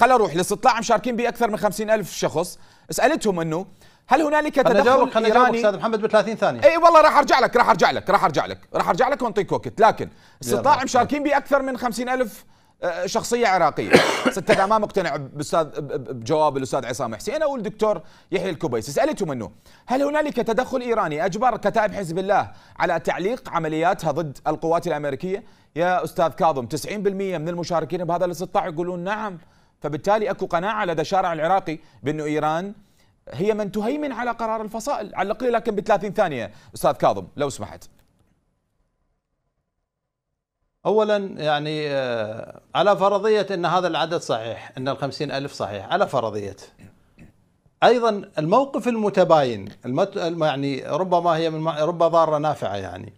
خل اروح الاستطلاع مشاركين به اكثر من 50 الف شخص سالتهم انه هل هنالك تدخل خلينا ايراني استاذ محمد ب 30 ثانيه اي والله راح ارجع لك راح ارجع لك راح ارجع لك راح ارجع لك وانطيك وقت لكن استطلاع مشاركين به اكثر من 50 الف آه، شخصيه عراقيه ستة ما مقتنع باستاذ بجواب الاستاذ عصام حسين او الدكتور يحيى الكبيس سالتهم انه هل هنالك تدخل ايراني اجبر كتائب حزب الله على تعليق عملياتها ضد القوات الامريكيه يا استاذ كاظم 90% من المشاركين بهذا الاستطلاع يقولون نعم فبالتالي اكو قناعه لدى الشارع العراقي بانه ايران هي من تهيمن على قرار الفصائل على الاقل لكن ب 30 ثانيه استاذ كاظم لو سمحت اولا يعني آه، على فرضيه ان هذا العدد صحيح ان ال ألف صحيح على فرضيه ايضا الموقف المتباين المت... يعني ربما هي من رب ضاره نافعه يعني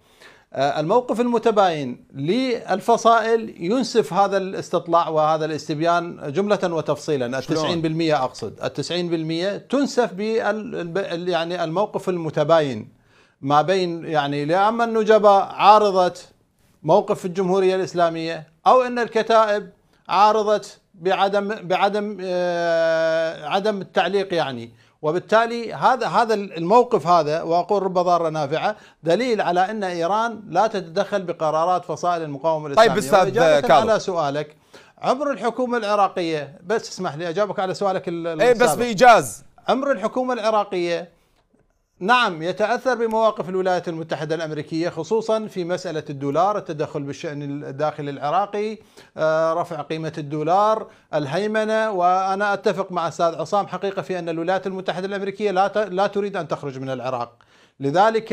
آه، الموقف المتباين للفصائل ينسف هذا الاستطلاع وهذا الاستبيان جملة وتفصيلا التسعين بالمئة أقصد التسعين بالمئة تنسف بال يعني الموقف المتباين ما بين يعني لأما النجباء عارضة موقف الجمهورية الإسلامية أو أن الكتائب عارضة بعدم بعدم آه، عدم التعليق يعني وبالتالي هذا هذا الموقف هذا واقول رب ضاره نافعه دليل على ان ايران لا تتدخل بقرارات فصائل المقاومه طيب، الاسلاميه طيب استاذ على سؤالك عمر الحكومه العراقيه بس اسمح لي اجاوبك على سؤالك اي بس بايجاز عمر الحكومه العراقيه نعم يتأثر بمواقف الولايات المتحدة الأمريكية خصوصا في مسألة الدولار التدخل بالشأن الداخلي العراقي آه، رفع قيمة الدولار الهيمنة وأنا أتفق مع أستاذ عصام حقيقة في أن الولايات المتحدة الأمريكية لا تريد أن تخرج من العراق لذلك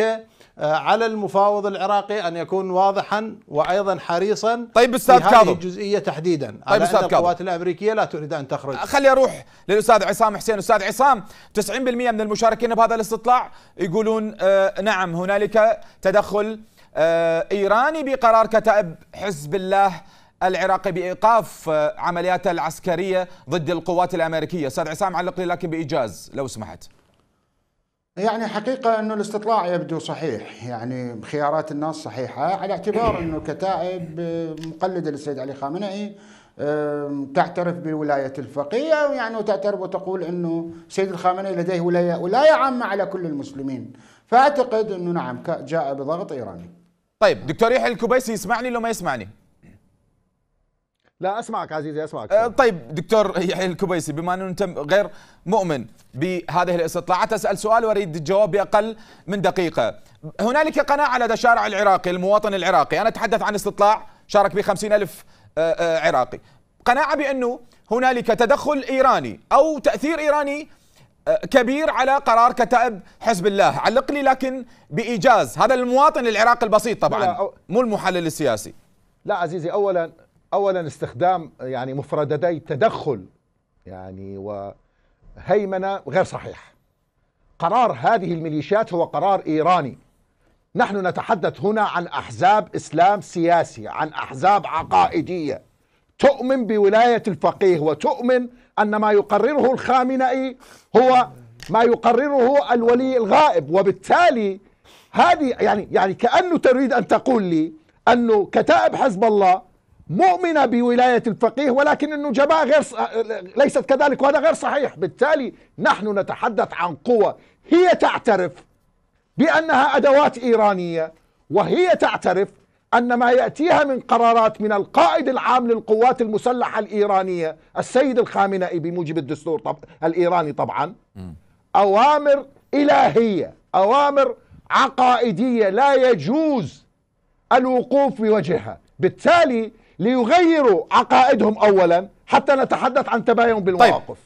آه، على المفاوض العراقي ان يكون واضحا وايضا حريصا طيب استاذ كاظم الجزئيه تحديدا طيب استاذ كاظم القوات الامريكيه لا تريد ان تخرج آه، خلي اروح للاستاذ عصام حسين استاذ عصام 90% من المشاركين بهذا الاستطلاع يقولون آه، نعم هنالك تدخل ايراني بقرار كتائب حزب الله العراقي بايقاف عملياته العسكريه ضد القوات الامريكيه استاذ عصام علق لي لكن بايجاز لو سمحت يعني حقيقة أنه الاستطلاع يبدو صحيح يعني خيارات الناس صحيحة على اعتبار أنه كتائب مقلدة للسيد علي خامنئي تعترف بولاية الفقية يعني وتعترف وتقول أنه سيد الخامنئي لديه ولاية, ولاية عامة على كل المسلمين فأعتقد أنه نعم جاء بضغط إيراني طيب دكتور يحيى الكبيسي يسمعني لو ما يسمعني لا اسمعك عزيزي اسمعك أه طيب دكتور يحيى الكبيسي بما انه انت غير مؤمن بهذه الاستطلاعات اسال سؤال واريد الجواب باقل من دقيقه هنالك قناعه لدى الشارع العراقي المواطن العراقي انا اتحدث عن استطلاع شارك به ألف آه، آه، عراقي قناعه بانه هنالك تدخل ايراني او تاثير ايراني آه، كبير على قرار كتائب حزب الله علق لي لكن بايجاز هذا المواطن العراقي البسيط طبعا مو المحلل السياسي لا عزيزي اولا اولا استخدام يعني مفردتي تدخل يعني وهيمنه غير صحيح قرار هذه الميليشيات هو قرار ايراني نحن نتحدث هنا عن احزاب اسلام سياسي عن احزاب عقائديه تؤمن بولايه الفقيه وتؤمن ان ما يقرره الخامنئي هو ما يقرره الولي الغائب وبالتالي هذه يعني يعني كانه تريد ان تقول لي انه كتائب حزب الله مؤمنة بولاية الفقيه ولكن النجباء غير ليست كذلك وهذا غير صحيح بالتالي نحن نتحدث عن قوى هي تعترف بأنها أدوات إيرانية وهي تعترف أن ما يأتيها من قرارات من القائد العام للقوات المسلحة الإيرانية السيد الخامنئي بموجب الدستور طب الإيراني طبعا أوامر إلهية أوامر عقائدية لا يجوز الوقوف بوجهها بالتالي ليغيروا عقائدهم اولا حتى نتحدث عن تباين طيب، بالمواقف طيب.